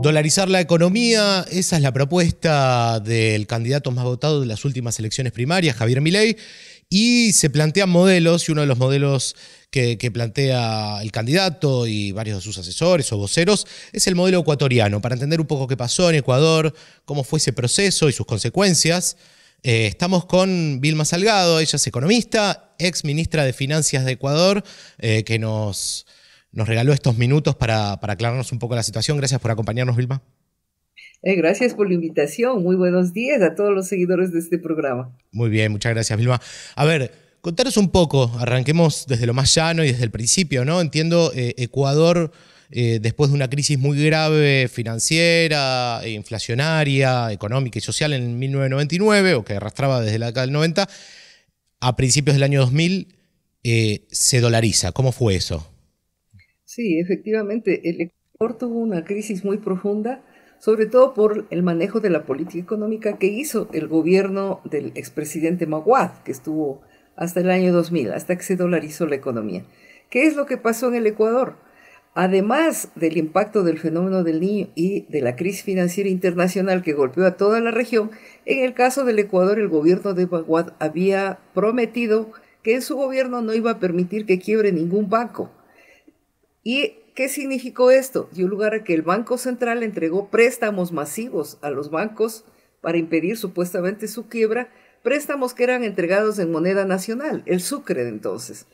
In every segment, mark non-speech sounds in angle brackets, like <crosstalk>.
Dolarizar la economía, esa es la propuesta del candidato más votado de las últimas elecciones primarias, Javier Milei, y se plantean modelos, y uno de los modelos que, plantea el candidato y varios de sus asesores o voceros es el modelo ecuatoriano, para entender un poco qué pasó en Ecuador, cómo fue ese proceso y sus consecuencias. Eh, estamos con Vilma Salgado, ella es economista, ex ministra de Finanzas de Ecuador, eh, que nos nos regaló estos minutos para, aclararnos un poco la situación. Gracias por acompañarnos, Vilma. Eh, gracias por la invitación. Muy buenos días a todos los seguidores de este programa. Muy bien, muchas gracias, Vilma. A ver, contaros un poco, arranquemos desde lo más llano y desde el principio, ¿no? Entiendo, eh, Ecuador, eh, después de una crisis muy grave financiera, eh, inflacionaria, económica y social en 1999, o que arrastraba desde la década del 90, a principios del año 2000 se dolariza. ¿Cómo fue eso? Sí, efectivamente, el Ecuador tuvo una crisis muy profunda, sobre todo por el manejo de la política económica que hizo el gobierno del expresidente Maguad, que estuvo hasta el año 2000, hasta que se dolarizó la economía. ¿Qué es lo que pasó en el Ecuador? Además del impacto del fenómeno del niño y de la crisis financiera internacional que golpeó a toda la región, en el caso del Ecuador el gobierno de Maguad había prometido que en su gobierno no iba a permitir que quiebre ningún banco ¿Y qué significó esto? Dio lugar a que el Banco Central entregó préstamos masivos a los bancos para impedir supuestamente su quiebra, préstamos que eran entregados en moneda nacional, el sucre de entonces.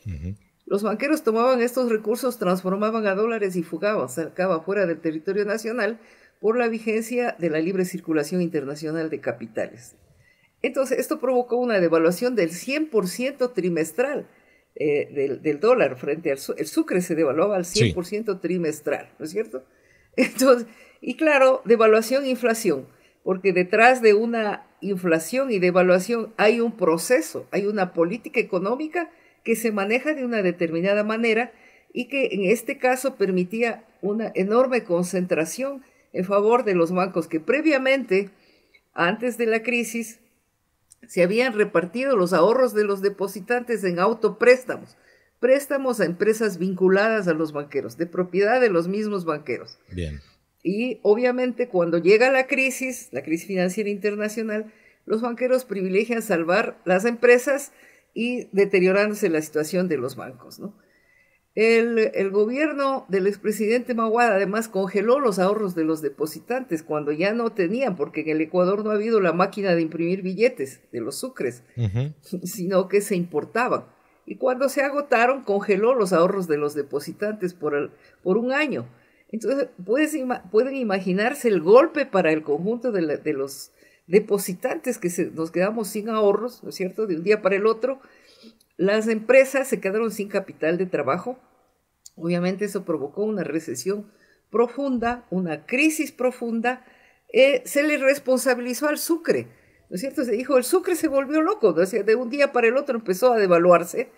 Los banqueros tomaban estos recursos, transformaban a dólares y fugaban, sacaban fuera del territorio nacional por la vigencia de la libre circulación internacional de capitales. Entonces, esto provocó una devaluación del 100% trimestral eh, del, dólar frente al el sucre se devaluaba al 100% trimestral, ¿no es cierto? <laughs> Entonces, y claro, devaluación e inflación, porque detrás de una inflación y devaluación hay un proceso, hay una política económica que se maneja de una determinada manera y que en este caso permitía una enorme concentración en favor de los bancos que previamente, antes de la crisis, se habían repartido los ahorros de los depositantes en autopréstamos, préstamos a empresas vinculadas a los banqueros, de propiedad de los mismos banqueros. Bien. Y obviamente cuando llega la crisis, la crisis financiera internacional, los banqueros privilegian salvar las empresas y deteriorándose la situación de los bancos, ¿no? El, gobierno del expresidente Maguada además congeló los ahorros de los depositantes cuando ya no tenían, porque en el Ecuador no ha habido la máquina de imprimir billetes de los sucres, <laughs> sino que se importaban. Y cuando se agotaron, congeló los ahorros de los depositantes por, por un año. Entonces, pueden imaginarse el golpe para el conjunto de, los depositantes que nos quedamos sin ahorros, ¿no es cierto?, de un día para el otro las empresas se quedaron sin capital de trabajo. Obviamente eso provocó una recesión profunda, una crisis profunda. Eh, se le responsabilizó al sucre, ¿no es cierto? Se dijo, el sucre se volvió loco, de un día para el otro empezó a devaluarse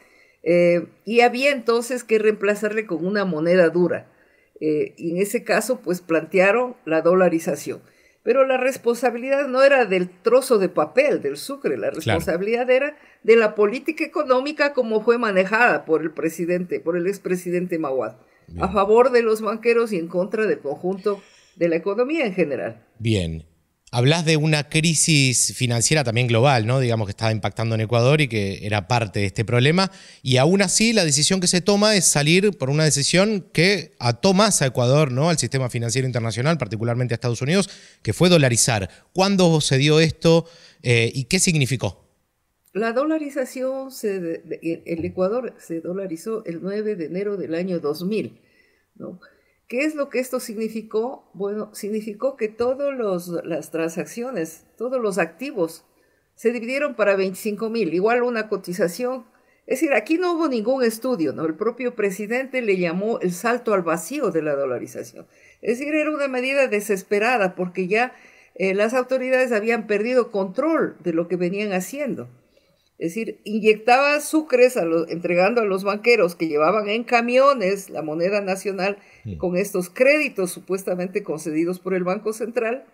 eh, y había entonces que reemplazarle con una moneda dura. Eh, y en ese caso, pues plantearon la dolarización pero la responsabilidad no era del trozo de papel del Sucre, la responsabilidad era de la política económica como fue manejada por el presidente, por el expresidente Mawad, a favor de los banqueros y en contra del conjunto de la economía en general. Bien, Hablas de una crisis financiera también global, ¿no? Digamos que estaba impactando en Ecuador y que era parte de este problema. Y aún así, la decisión que se toma es salir por una decisión que ató más a Ecuador, ¿no? Al sistema financiero internacional, particularmente a Estados Unidos, que fue dolarizar. ¿Cuándo se dio esto eh, y qué significó? La dolarización, se, el Ecuador se dolarizó el 9 de enero del año 2000, ¿no? ¿Qué es lo que esto significó? Bueno, significó que todas las transacciones, todos los activos, se dividieron para 25 mil, igual una cotización. Es decir, aquí no hubo ningún estudio, ¿no? El propio presidente le llamó el salto al vacío de la dolarización. Es decir, era una medida desesperada porque ya eh, las autoridades habían perdido control de lo que venían haciendo. Es decir, inyectaba sucres entregando a los banqueros que llevaban en camiones la moneda nacional con estos créditos supuestamente concedidos por el Banco Central,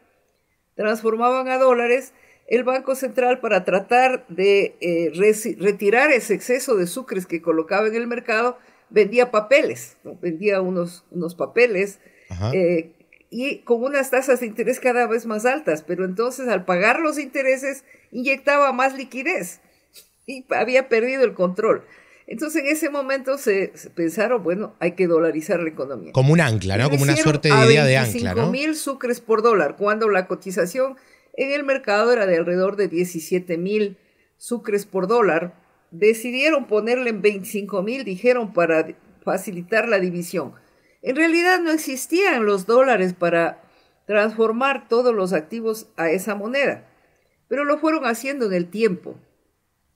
transformaban a dólares. El Banco Central para tratar de eh, retirar ese exceso de sucres que colocaba en el mercado, vendía papeles, vendía unos, unos papeles eh, y con unas tasas de interés cada vez más altas, pero entonces al pagar los intereses inyectaba más liquidez y había perdido el control. Entonces en ese momento se, pensaron, bueno, hay que dolarizar la economía. Como un ancla, ¿no? Como una suerte de idea de ancla, ¿no? mil sucres por dólar, cuando la cotización en el mercado era de alrededor de 17 mil sucres por dólar. Decidieron ponerle en 25 mil, dijeron, para facilitar la división. En realidad no existían los dólares para transformar todos los activos a esa moneda, pero lo fueron haciendo en el tiempo.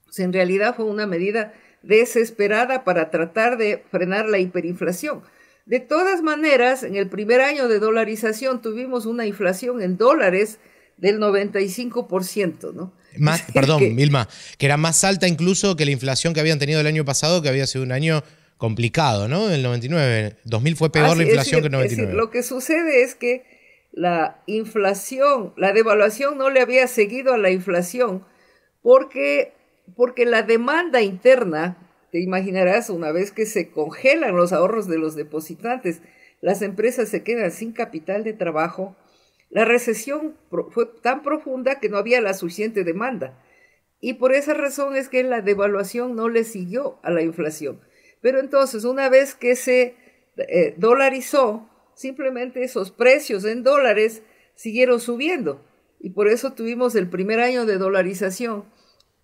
Pues, en realidad fue una medida desesperada para tratar de frenar la hiperinflación. De todas maneras, en el primer año de dolarización tuvimos una inflación en dólares del 95%, ¿no? Más, <laughs> perdón, Milma, que era más alta incluso que la inflación que habían tenido el año pasado, que había sido un año complicado, ¿no? El 99, 2000 fue peor la inflación que el 99. lo que sucede es que la inflación, la devaluación no le había seguido a la inflación porque porque la demanda interna, te imaginarás, una vez que se congelan los ahorros de los depositantes, las empresas se quedan sin capital de trabajo, la recesión fue tan profunda que no había la suficiente demanda. Y por esa razón es que la devaluación no le siguió a la inflación. Pero entonces, una vez que se eh, dolarizó, simplemente esos precios en dólares siguieron subiendo. Y por eso tuvimos el primer año de dolarización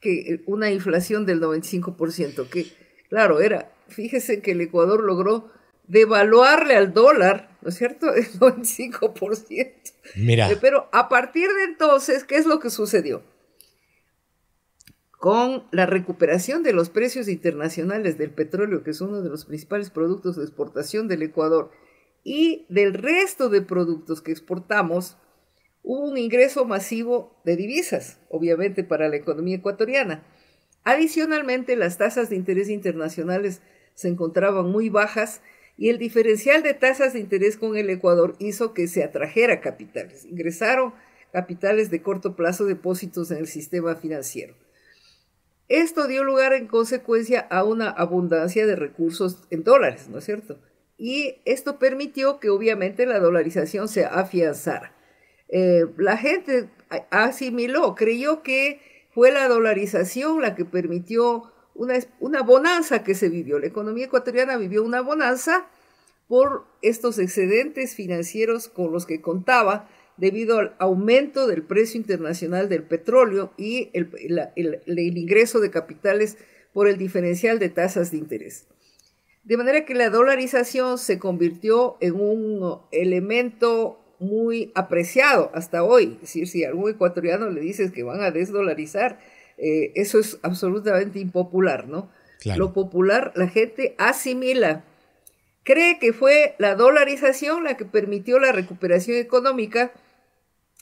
eh, una inflación del 95%, que claro, era, fíjese que el Ecuador logró devaluarle al dólar, ¿no es cierto?, <laughs> el 95%. Mira. Eh, pero a partir de entonces, ¿qué es lo que sucedió? Con la recuperación de los precios internacionales del petróleo, que es uno de los principales productos de exportación del Ecuador, y del resto de productos que exportamos, hubo un ingreso masivo de divisas, obviamente para la economía ecuatoriana. Adicionalmente, las tasas de interés internacionales se encontraban muy bajas y el diferencial de tasas de interés con el Ecuador hizo que se atrajera capitales. Ingresaron capitales de corto plazo, depósitos en el sistema financiero. Esto dio lugar en consecuencia a una abundancia de recursos en dólares, ¿no es cierto? Y esto permitió que obviamente la dolarización se afianzara. Eh, la gente asimiló, creyó que fue la dolarización la que permitió una, una bonanza que se vivió. La economía ecuatoriana vivió una bonanza por estos excedentes financieros con los que contaba debido al aumento del precio internacional del petróleo y el, el, ingreso de capitales por el diferencial de tasas de interés. De manera que la dolarización se convirtió en un elemento muy apreciado hasta hoy. Es decir, si a algún ecuatoriano le dices que van a desdolarizar, eh, eso es absolutamente impopular, ¿no? Lo popular la gente asimila. Cree que fue la dolarización la que permitió la recuperación económica.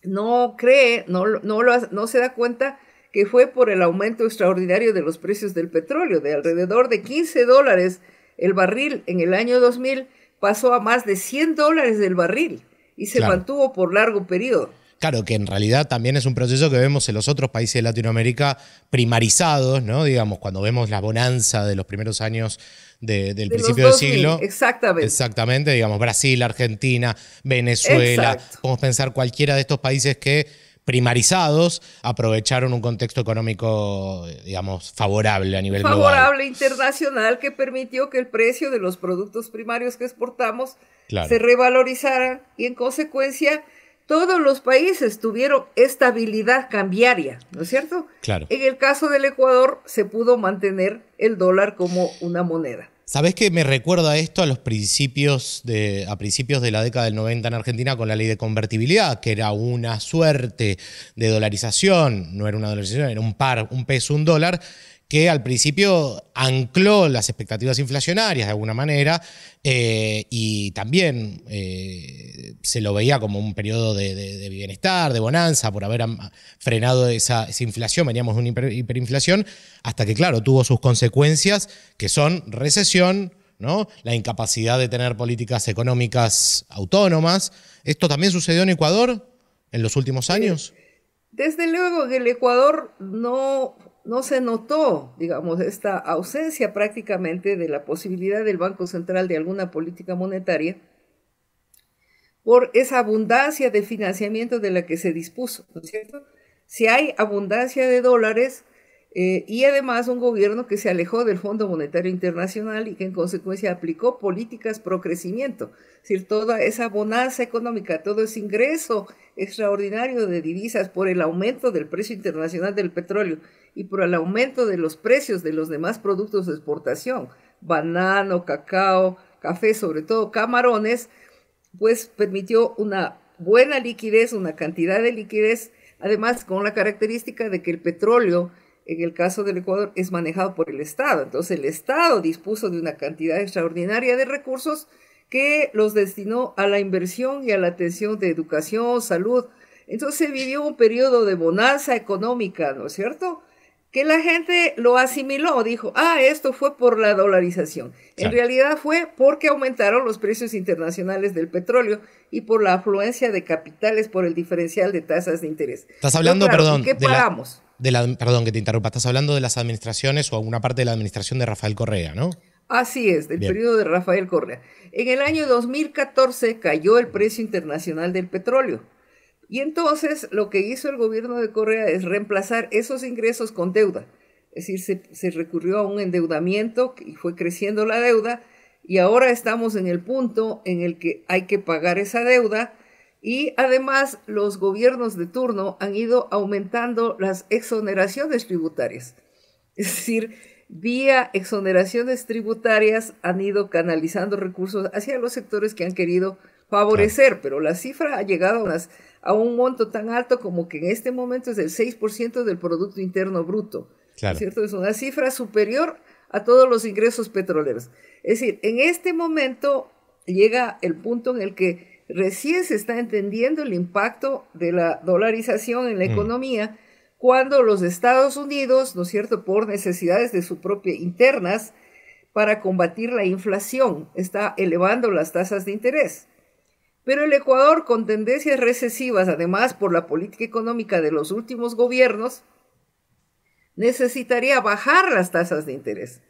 No cree, no, no, no se da cuenta que fue por el aumento extraordinario de los precios del petróleo, de alrededor de 15 dólares el barril en el año 2000 pasó a más de 100 dólares el barril y se mantuvo por largo periodo. Claro, que en realidad también es un proceso que vemos en los otros países de Latinoamérica primarizados, ¿no? Digamos, cuando vemos la bonanza de los primeros años del principio del siglo. Exactamente. Exactamente, digamos, Brasil, Argentina, Venezuela. Podemos pensar cualquiera de estos países que primarizados aprovecharon un contexto económico, digamos, favorable a nivel global. Favorable internacional que permitió que el precio de los productos primarios que exportamos se revalorizara y en consecuencia todos los países tuvieron estabilidad cambiaria, ¿no es cierto? En el caso del Ecuador se pudo mantener el dólar como una moneda. Sabes que me recuerda esto a los principios de, a principios de la década del 90 en Argentina con la ley de convertibilidad, que era una suerte de dolarización, no era una dolarización, era un par, un peso, un dólar, que al principio ancló las expectativas inflacionarias de alguna manera eh, y también eh, se lo veía como un periodo de, bienestar, de bonanza, por haber frenado esa, inflación, veníamos de una hiperinflación, hasta que claro, tuvo sus consecuencias que son recesión, ¿no? la incapacidad de tener políticas económicas autónomas. ¿Esto también sucedió en Ecuador en los últimos años? Desde luego que el Ecuador no no se notó, digamos, esta ausencia prácticamente de la posibilidad del Banco Central de alguna política monetaria por esa abundancia de financiamiento de la que se dispuso, ¿no es cierto? Si hay abundancia de dólares, eh, y además un gobierno que se alejó del Fondo Monetario Internacional y que en consecuencia aplicó políticas pro crecimiento, es decir, toda esa bonanza económica, todo ese ingreso extraordinario de divisas por el aumento del precio internacional del petróleo y por el aumento de los precios de los demás productos de exportación, banano, cacao, café, sobre todo camarones, pues permitió una buena liquidez, una cantidad de liquidez, además con la característica de que el petróleo en el caso del Ecuador, es manejado por el Estado. Entonces el Estado dispuso de una cantidad extraordinaria de recursos que los destinó a la inversión y a la atención de educación, salud. Entonces vivió un periodo de bonanza económica, ¿no es cierto? Que la gente lo asimiló, dijo, ah, esto fue por la dolarización. En realidad fue porque aumentaron los precios internacionales del petróleo y por la afluencia de capitales por el diferencial de tasas de interés. Estás hablando, perdón, ¿qué pagamos? perdón que te interrumpa, estás hablando de las administraciones o alguna parte de la administración de Rafael Correa, ¿no? Así es, del periodo de Rafael Correa. En el año 2014 cayó el precio internacional del petróleo. Y entonces lo que hizo el gobierno de Correa es reemplazar esos ingresos con deuda. Es decir, se recurrió a un endeudamiento y fue creciendo la deuda y ahora estamos en el punto en el que hay que pagar esa deuda y además los gobiernos de turno han ido aumentando las exoneraciones tributarias. <laughs> Es decir, vía exoneraciones tributarias han ido canalizando recursos hacia los sectores que han querido favorecer, pero la cifra ha llegado a, un monto tan alto como que en este momento es del 6% del Producto Interno Bruto. Claro. ¿cierto? Es una cifra superior a todos los ingresos petroleros. Es decir, en este momento llega el punto en el que recién se está entendiendo el impacto de la dolarización en la mm. economía cuando los Estados Unidos, ¿no es cierto?, por necesidades de su propia internas para combatir la inflación, está elevando las tasas de interés. Pero el Ecuador, con tendencias recesivas, además por la política económica de los últimos gobiernos, necesitaría bajar las tasas de interés.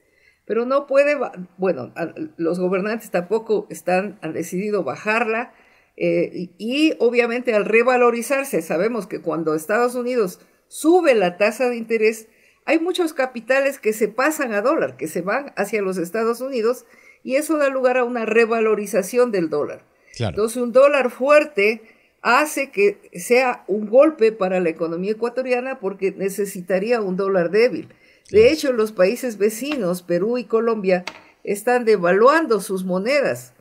Pero no puede, bueno, los gobernantes tampoco están, han decidido bajarla eh, y obviamente al revalorizarse, sabemos que cuando Estados Unidos sube la tasa de interés, hay muchos capitales que se pasan a dólar, que se van hacia los Estados Unidos y eso da lugar a una revalorización del dólar. Entonces un dólar fuerte hace que sea un golpe para la economía ecuatoriana porque necesitaría un dólar débil. De hecho, los países vecinos, Perú y Colombia, están devaluando sus monedas,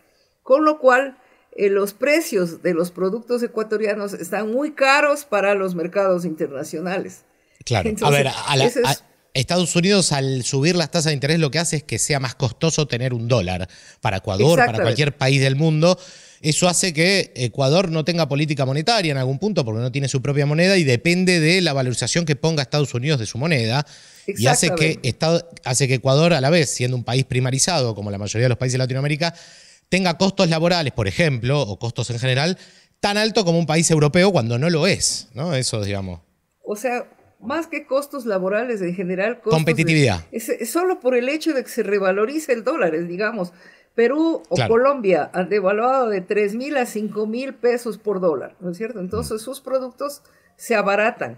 con lo cual eh, los precios de los productos ecuatorianos están muy caros para los mercados internacionales. Claro, Entonces, a ver, a, Estados Unidos al subir las tasas de interés lo que hace es que sea más costoso tener un dólar para Ecuador, para cualquier país del mundo. Eso hace que Ecuador no tenga política monetaria en algún punto porque no tiene su propia moneda y depende de la valorización que ponga Estados Unidos de su moneda. Y hace que, hace que Ecuador, a la vez, siendo un país primarizado como la mayoría de los países de Latinoamérica, tenga costos laborales, por ejemplo, o costos en general, tan alto como un país europeo cuando no lo es, ¿no? Eso, digamos. O sea, más que costos laborales en general, competitividad. solo por el hecho de que se revalorice el dólar, digamos. Perú o Colombia han devaluado de 3 mil a 5 mil pesos por dólar, ¿no es cierto? Entonces mm. sus productos se abaratan,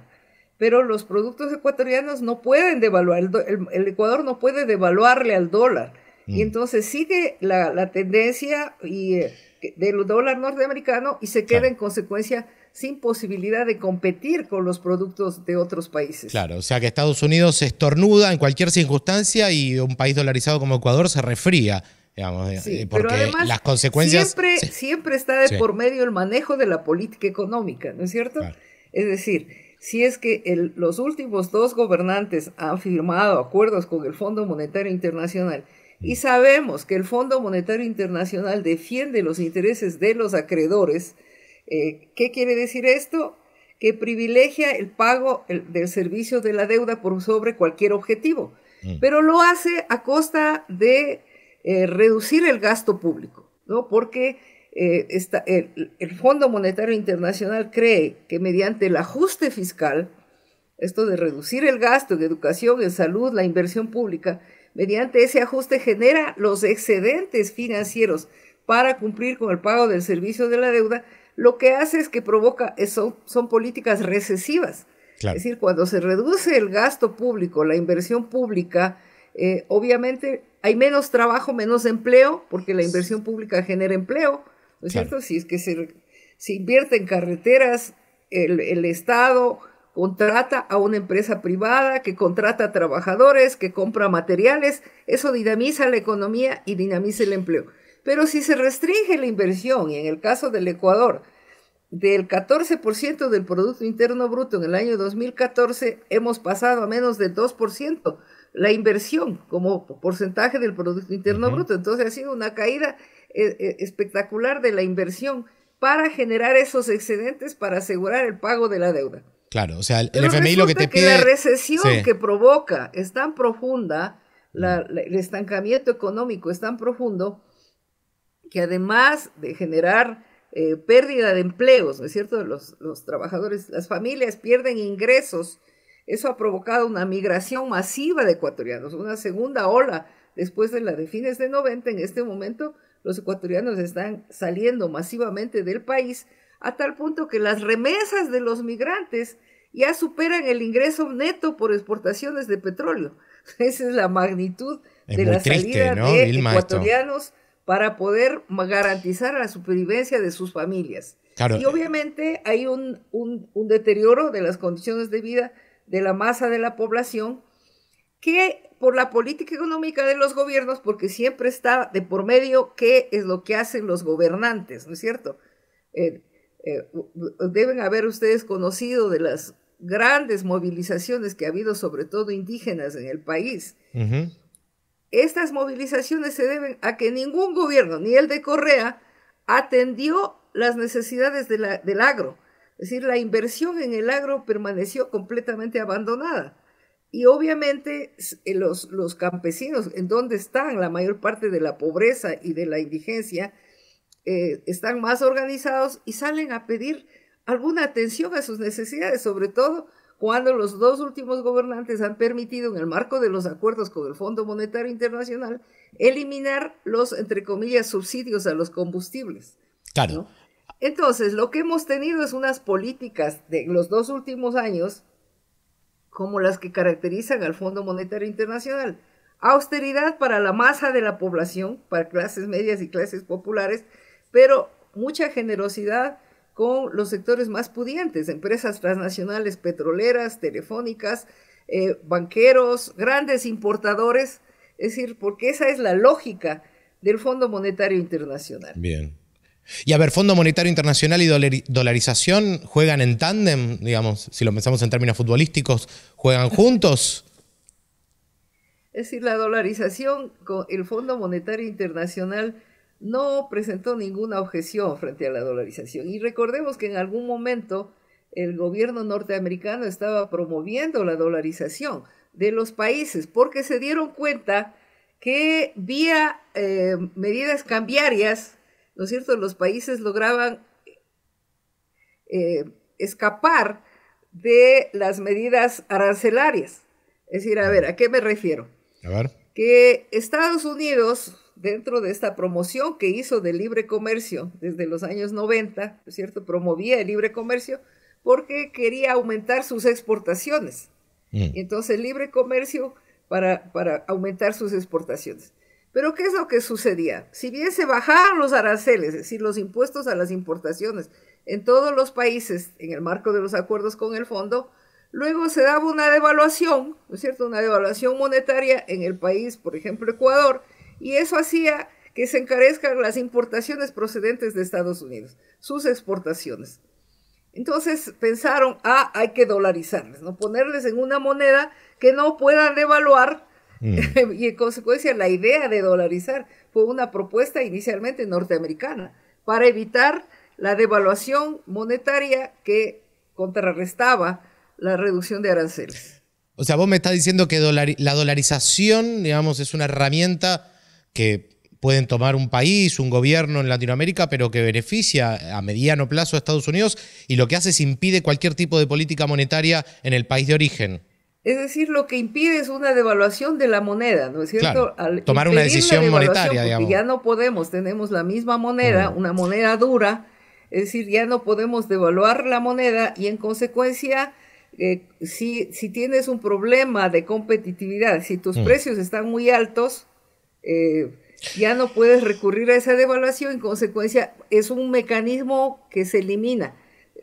pero los productos ecuatorianos no pueden devaluar, el, el Ecuador no puede devaluarle al dólar. Y mm. entonces sigue la, tendencia y, eh, del dólar norteamericano y se queda en consecuencia sin posibilidad de competir con los productos de otros países. Claro, o sea que Estados Unidos se estornuda en cualquier circunstancia y un país dolarizado como Ecuador se refría. Digamos, eh, eh, porque las consecuencias. Siempre, siempre está de por medio el manejo de la política económica, ¿no es cierto? Es decir, si es que los últimos dos gobernantes han firmado acuerdos con el Fondo Monetario Internacional y mm. sabemos que el Fondo Monetario Internacional defiende los intereses de los acreedores. Eh, ¿Qué quiere decir esto? Que privilegia el pago del servicio de la deuda por sobre cualquier objetivo, mm. pero lo hace a costa de eh, reducir el gasto público, ¿no? Porque eh, el, FMI Fondo Monetario Internacional cree que mediante el ajuste fiscal, esto de reducir el gasto de educación, en salud, la inversión pública, Mediante ese ajuste genera los excedentes financieros para cumplir con el pago del servicio de la deuda, lo que hace es que provoca, eh, son, políticas recesivas. Es decir, cuando se reduce el gasto público, la inversión pública, eh, obviamente hay menos trabajo, menos empleo, porque la inversión pública genera empleo, ¿no es cierto? Si es que se, invierte en carreteras, el Estado contrata a una empresa privada, que contrata a trabajadores, que compra materiales, eso dinamiza la economía y dinamiza el empleo. Pero si se restringe la inversión, y en el caso del Ecuador, del 14% del Producto Interno Bruto en el año 2014, hemos pasado a menos del 2% la inversión como porcentaje del Producto Interno Bruto. Entonces ha sido una caída eh, eh, espectacular de la inversión para generar esos excedentes para asegurar el pago de la deuda. Claro, o sea, el FMI lo que te pide... Que la recesión que provoca es tan profunda, mm. el estancamiento económico es tan profundo, que además de generar eh, pérdida de empleos, ¿no es cierto? Los, los trabajadores, las familias pierden ingresos. Eso ha provocado una migración masiva de ecuatorianos, una segunda ola después de la de fines de 90. En este momento los ecuatorianos están saliendo masivamente del país a tal punto que las remesas de los migrantes ya superan el ingreso neto por exportaciones de petróleo. <laughs> Esa es la magnitud de la salida de ecuatorianos para poder garantizar la supervivencia de sus familias. Y eh, obviamente hay un, deterioro de las condiciones de vida de la masa de la población que por la política económica de los gobiernos, porque siempre está de por medio qué es lo que hacen los gobernantes, ¿no es cierto? Eh, eh, deben haber ustedes conocido de las grandes movilizaciones que ha habido, sobre todo indígenas en el país. Estas movilizaciones se deben a que ningún gobierno, ni el de Correa, atendió las necesidades del agro. Es decir, la inversión en el agro permaneció completamente abandonada. Y obviamente eh, los, los campesinos, en donde están la mayor parte de la pobreza y de la indigencia, eh, están más organizados y salen a pedir alguna atención a sus necesidades, sobre todo cuando los dos últimos gobernantes han permitido, en el marco de los acuerdos con el Fondo Monetario Internacional, eliminar los, entre comillas, subsidios a los combustibles. Claro. Entonces, lo que hemos tenido es unas políticas de los dos últimos años como las que caracterizan al Fondo Monetario Internacional. Austeridad para la masa de la población, para clases medias y clases populares, pero mucha generosidad con los sectores más pudientes, empresas transnacionales petroleras, telefónicas, eh, banqueros, grandes importadores, es decir, porque esa es la lógica del Fondo Monetario Internacional. Bien. Y a ver, Fondo Monetario Internacional y dolarización juegan en tándem, digamos, si lo pensamos en términos futbolísticos, juegan juntos. Es decir, la dolarización con el Fondo Monetario Internacional no presentó ninguna objeción frente a la dolarización. Y recordemos que en algún momento el gobierno norteamericano estaba promoviendo la dolarización de los países porque se dieron cuenta que vía eh, medidas cambiarias, ¿no es cierto?, los países lograban eh, escapar de las medidas arancelarias. Es decir, a ver, ¿a qué me refiero? A ver. Que Estados Unidos dentro de esta promoción que hizo de libre comercio desde los años 90, ¿no es cierto? Promovía el libre comercio porque quería aumentar sus exportaciones. Mm. Entonces, libre comercio para, para aumentar sus exportaciones. Pero ¿qué es lo que sucedía? Si bien se bajaron los aranceles, es decir, los impuestos a las importaciones en todos los países en el marco de los acuerdos con el fondo, luego se daba una devaluación, ¿no es cierto? Una devaluación monetaria en el país, por ejemplo, Ecuador, y eso hacía que se encarezcan las importaciones procedentes de Estados Unidos, sus exportaciones. Entonces pensaron, ah, hay que dolarizarles, ¿no? Ponerles en una moneda que no puedan devaluar mm. <laughs> y en consecuencia la idea de dolarizar fue una propuesta inicialmente norteamericana para evitar la devaluación monetaria que contrarrestaba la reducción de aranceles. O sea, vos me estás diciendo que la dolarización, digamos, es una herramienta que pueden tomar un país, un gobierno en Latinoamérica, pero que beneficia a mediano plazo a Estados Unidos y lo que hace es impide cualquier tipo de política monetaria en el país de origen. Es decir, lo que impide es una devaluación de la moneda, ¿no es cierto? tomar una decisión monetaria, digamos. Ya no podemos, tenemos la misma moneda, una moneda dura, es decir, ya no podemos devaluar la moneda y en consecuencia, eh, si, tienes un problema de competitividad, si tus mm. precios están muy altos, eh, ya no puedes recurrir a esa devaluación, en consecuencia es un mecanismo que se elimina.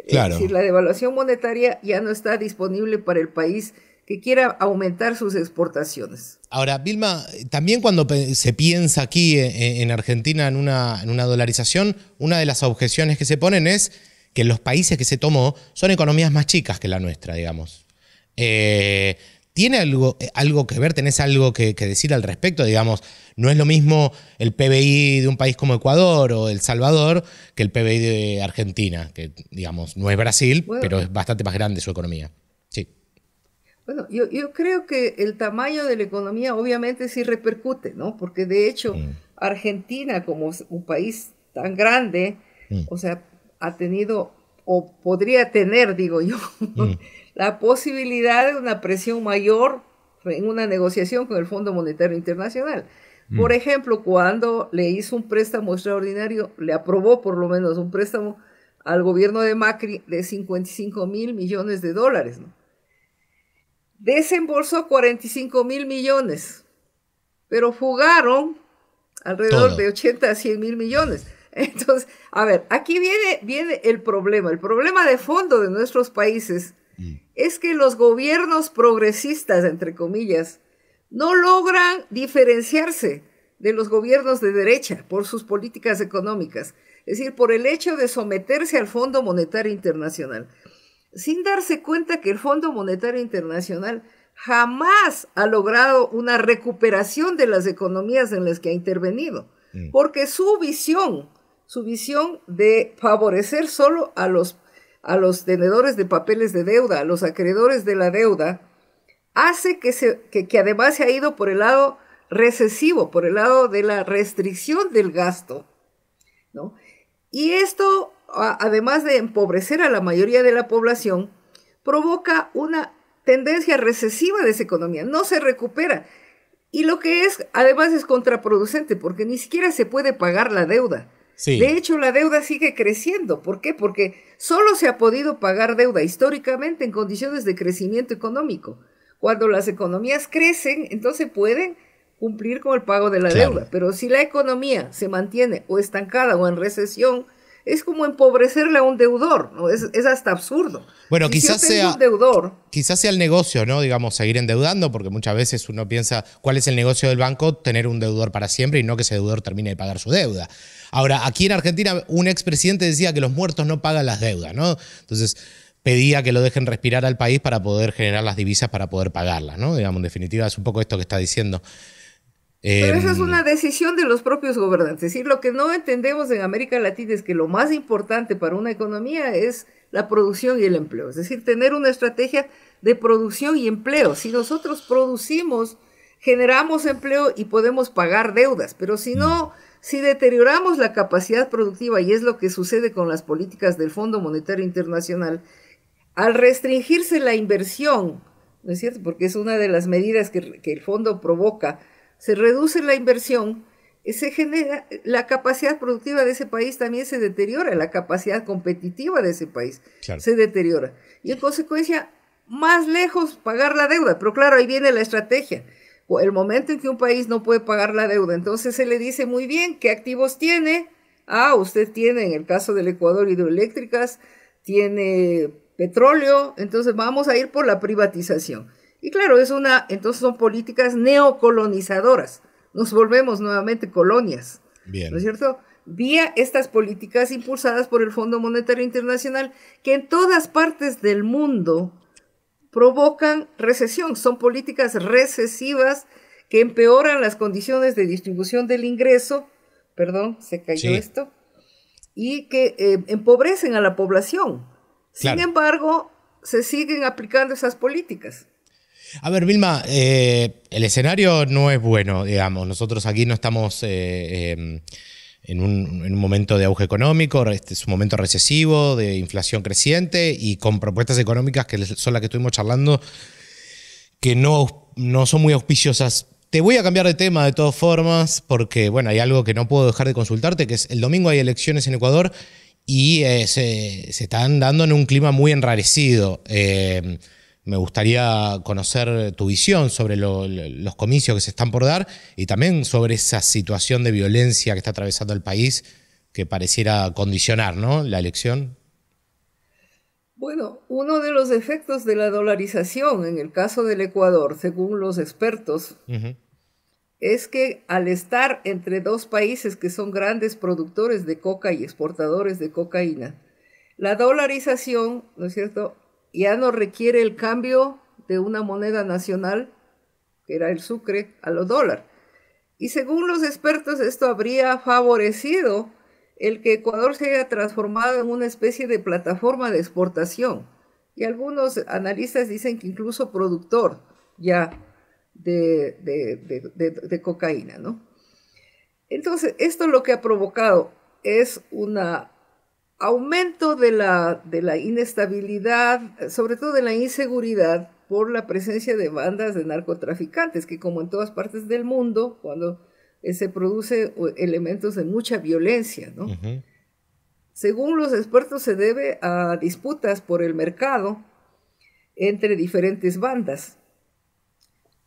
Es decir, la devaluación monetaria ya no está disponible para el país que quiera aumentar sus exportaciones. Ahora, Vilma, también cuando se piensa aquí eh, eh, en Argentina en una, en una dolarización, una de las objeciones que se ponen es que los países que se tomó son economías más chicas que la nuestra, digamos. Eh, ¿Tiene algo, eh, algo que ver? ¿Tenés algo que, decir al respecto? Digamos, no es lo mismo el PBI de un país como Ecuador o El Salvador que el PBI de Argentina, que digamos, no es Brasil, pero es bastante más grande su economía. Sí. Bueno, yo, creo que el tamaño de la economía obviamente sí repercute, ¿no? Porque de hecho, mm. Argentina, como un país tan grande, mm. o sea, ha tenido o podría tener, digo yo, mm. <laughs> la posibilidad de una presión mayor en una negociación con el Fondo Monetario Internacional. Mm. Por ejemplo, cuando le hizo un préstamo extraordinario, le aprobó por lo menos un préstamo al gobierno de Macri de 55 mil millones de dólares. ¿no? Desembolsó 45 mil millones, pero fugaron alrededor de 80 a 100 mil millones. <laughs> Entonces, a ver, aquí viene, viene el problema. El problema de fondo de nuestros países Mm. es que los gobiernos progresistas, entre comillas, no logran diferenciarse de los gobiernos de derecha por sus políticas económicas, es decir, por el hecho de someterse al Fondo Monetario Internacional, sin darse cuenta que el Fondo Monetario Internacional jamás ha logrado una recuperación de las economías en las que ha intervenido, mm. porque su visión, su visión de favorecer solo a los a los tenedores de papeles de deuda, a los acreedores de la deuda, hace que, se, que, además se ha ido por el lado recesivo, por el lado de la restricción del gasto. Y esto, además de empobrecer a la mayoría de la población, provoca una tendencia recesiva de esa economía, no se recupera. Y lo que es, además, es contraproducente, porque ni siquiera se puede pagar la deuda. De hecho, la deuda sigue creciendo. ¿Por qué? Porque solo se ha podido pagar deuda históricamente en condiciones de crecimiento económico. Cuando las economías crecen, entonces pueden cumplir con el pago de la deuda. Pero si la economía se mantiene o estancada o en recesión, es como empobrecerle a un deudor, ¿no? Es, hasta absurdo. Bueno, quizás sea. deudor, quizás sea el negocio, ¿no? Digamos, seguir endeudando, porque muchas veces uno piensa cuál es el negocio del banco, tener un deudor para siempre y no que ese deudor termine de pagar su deuda. Ahora, aquí en Argentina, un expresidente decía que los muertos no pagan las deudas, ¿no? Entonces pedía que lo dejen respirar al país para poder generar las divisas para poder pagarlas, ¿no? Digamos, en definitiva, es un poco esto que está diciendo. Pero esa es em, una decisión de los propios gobernantes. Es decir, lo que no entendemos en América Latina es que lo más importante para una economía es la producción y el empleo. Es decir, tener una estrategia de producción y empleo. Si nosotros producimos, generamos empleo y podemos pagar deudas, pero si no, mm. si deterioramos la capacidad productiva, y es lo que sucede con las políticas del Fondo Monetario Internacional, al restringirse la inversión, ¿no es cierto? Porque es una de las medidas que, que el fondo provoca, se reduce la inversión, se genera la capacidad productiva de ese país también se deteriora, la capacidad competitiva de ese país se deteriora. Y en consecuencia, más lejos pagar la deuda. Pero claro, ahí viene la estrategia. El momento en que un país no puede pagar la deuda, entonces se le dice muy bien qué activos tiene. Ah, usted tiene, en el caso del Ecuador, hidroeléctricas, tiene petróleo, entonces vamos a ir por la privatización. Y claro, es una, entonces son políticas neocolonizadoras. Nos volvemos nuevamente colonias. Bien. ¿No es cierto? Vía estas políticas impulsadas por el Fondo Monetario Internacional, que en todas partes del mundo provocan recesión. Son políticas recesivas que empeoran las condiciones de distribución del ingreso. Perdón, se cayó esto. Y que eh, empobrecen a la población. Sin embargo, se siguen aplicando esas políticas. A ver, Vilma, eh, el escenario no es bueno, digamos. Nosotros aquí no estamos eh, em, en, un, momento de auge económico, este, es un momento recesivo, de inflación creciente y con propuestas económicas que son las que estuvimos charlando que no, no son muy auspiciosas. Te voy a cambiar de tema de todas formas, porque bueno, hay algo que no puedo dejar de consultarte, que es el domingo hay elecciones en Ecuador y eh, se, se, están dando en un clima muy enrarecido me gustaría conocer tu visión sobre los comicios que se están por dar y también sobre esa situación de violencia que está atravesando el país que pareciera condicionar ¿no? la elección. Bueno, uno de los efectos de la dolarización en el caso del Ecuador, según los expertos, es que al estar entre dos países que son grandes productores de coca y exportadores de cocaína, la dolarización, ¿no es cierto?, ya no requiere el cambio de una moneda nacional, que era el sucre, a los dólares. Y según los expertos, esto habría favorecido el que Ecuador se haya transformado en una especie de plataforma de exportación. Y algunos analistas dicen que incluso productor ya de, de cocaína, ¿no? Entonces, esto lo que ha provocado es una aumento de la, inestabilidad, sobre todo de la inseguridad, por la presencia de bandas de narcotraficantes, que como en todas partes del mundo, cuando eh, se produce elementos de mucha violencia, Según los expertos, se debe a disputas por el mercado entre diferentes bandas.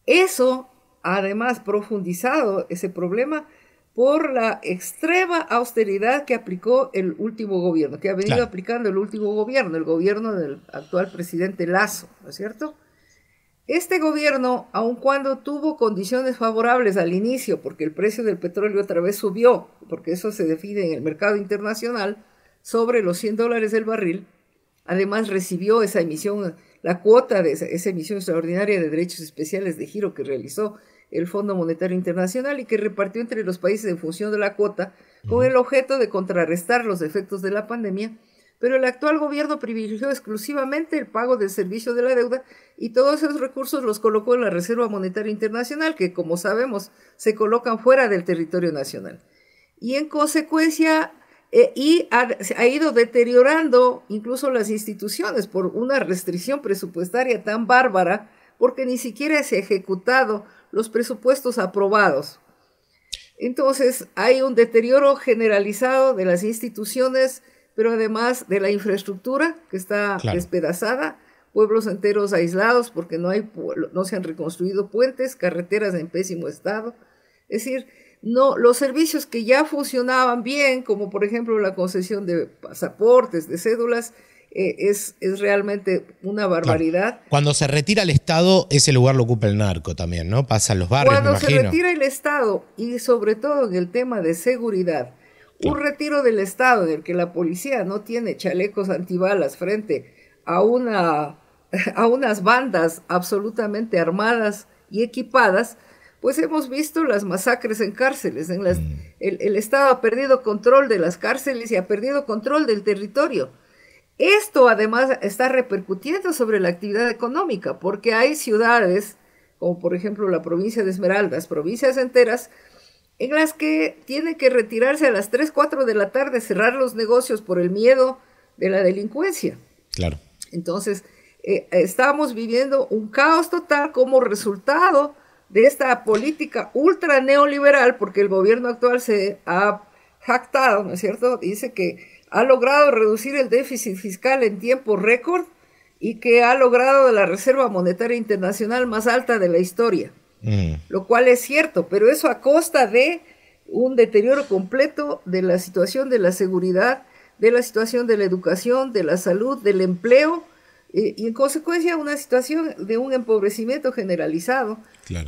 Eso, además, profundizado ese problema, por la extrema austeridad que aplicó el último gobierno, que ha venido aplicando el último gobierno, el gobierno del actual presidente Lazo, ¿no es cierto? Este gobierno, aun cuando tuvo condiciones favorables al inicio, porque el precio del petróleo otra vez subió, porque eso se define en el mercado internacional, sobre los 100 dólares del barril, además recibió esa emisión, la cuota de esa emisión extraordinaria de derechos especiales de giro que realizó el Fondo Monetario Internacional y que repartió entre los países en función de la cuota con el objeto de contrarrestar los efectos de la pandemia, pero el actual gobierno privilegió exclusivamente el pago del servicio de la deuda y todos esos recursos los colocó en la Reserva Monetaria Internacional, que como sabemos se colocan fuera del territorio nacional. Y en consecuencia, eh, y ha ido deteriorando incluso las instituciones por una restricción presupuestaria tan bárbara, porque ni siquiera se ha ejecutado los presupuestos aprobados. Entonces, hay un deterioro generalizado de las instituciones, pero además de la infraestructura que está despedazada, pueblos enteros aislados porque no, hay, no se han reconstruido puentes, carreteras en pésimo estado. Es decir, no, los servicios que ya funcionaban bien, como por ejemplo la concesión de pasaportes, de cédulas, eh, es, realmente una barbaridad. Cuando se retira el Estado, ese lugar lo ocupa el narco también, ¿no? Pasan los barrios. Cuando se retira el Estado, y sobre todo en el tema de seguridad, un retiro del Estado en el que la policía no tiene chalecos antibalas frente a, una, <laughs> a unas bandas absolutamente armadas y equipadas, pues hemos visto las masacres en cárceles. Mm. el, Estado ha perdido control de las cárceles y ha perdido control del territorio. Esto además está repercutiendo sobre la actividad económica, porque hay ciudades, como por ejemplo la provincia de Esmeraldas, provincias enteras, en las que tiene que retirarse a las 3, 4 de la tarde, cerrar los negocios por el miedo de la delincuencia. Claro. Entonces, eh, estamos viviendo un caos total como resultado de esta política ultra neoliberal, porque el gobierno actual se ha jactado, ¿no es cierto? Dice que ha logrado reducir el déficit fiscal en tiempo récord y que ha logrado la Reserva Monetaria Internacional más alta de la historia. Mm. Lo cual es cierto, pero eso a costa de un deterioro completo de la situación de la seguridad, de la situación de la educación, de la salud, del empleo, eh, y en consecuencia una situación de un empobrecimiento generalizado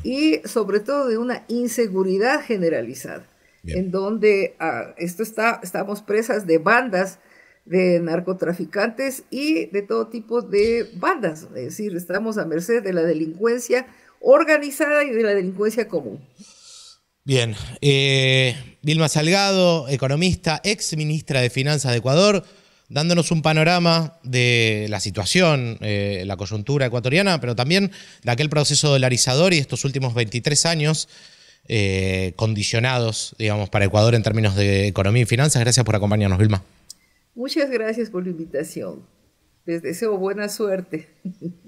y sobre todo de una inseguridad generalizada en donde ah, esto está, estamos presas de bandas de narcotraficantes y de todo tipo de bandas, es decir, estamos a merced de la delincuencia organizada y de la delincuencia común. Bien, eh, Vilma Salgado, economista, ex ministra de Finanzas de Ecuador, dándonos un panorama de la situación, eh, la coyuntura ecuatoriana, pero también de aquel proceso dolarizador y estos últimos 23 años eh, condicionados, digamos, para Ecuador en términos de economía y finanzas. Gracias por acompañarnos, Vilma. Muchas gracias por la invitación. Les deseo buena suerte. <laughs>